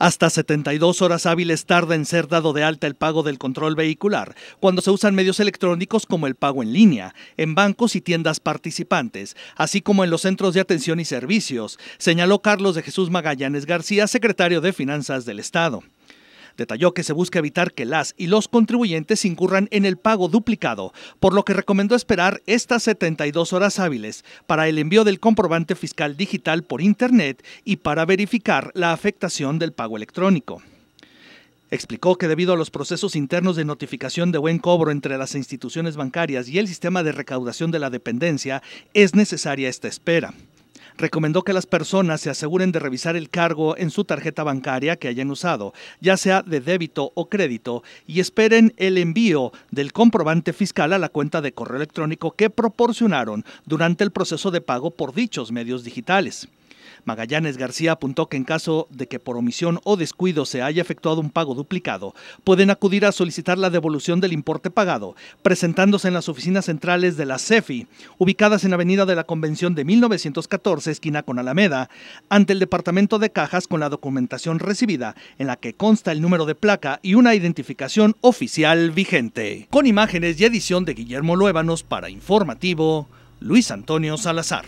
Hasta 72 horas hábiles tarda en ser dado de alta el pago del control vehicular, cuando se usan medios electrónicos como el pago en línea, en bancos y tiendas participantes, así como en los centros de atención y servicios, señaló Carlos de Jesús Magallanes García, secretario de Finanzas del Estado. Detalló que se busca evitar que las y los contribuyentes incurran en el pago duplicado, por lo que recomendó esperar estas 72 horas hábiles para el envío del comprobante fiscal digital por Internet y para verificar la afectación del pago electrónico. Explicó que debido a los procesos internos de notificación de buen cobro entre las instituciones bancarias y el sistema de recaudación de la dependencia, es necesaria esta espera recomendó que las personas se aseguren de revisar el cargo en su tarjeta bancaria que hayan usado, ya sea de débito o crédito, y esperen el envío del comprobante fiscal a la cuenta de correo electrónico que proporcionaron durante el proceso de pago por dichos medios digitales. Magallanes García apuntó que en caso de que por omisión o descuido se haya efectuado un pago duplicado, pueden acudir a solicitar la devolución del importe pagado, presentándose en las oficinas centrales de la CEFI, ubicadas en Avenida de la Convención de 1914, esquina con Alameda, ante el Departamento de Cajas con la documentación recibida, en la que consta el número de placa y una identificación oficial vigente. Con imágenes y edición de Guillermo Luébanos para Informativo, Luis Antonio Salazar.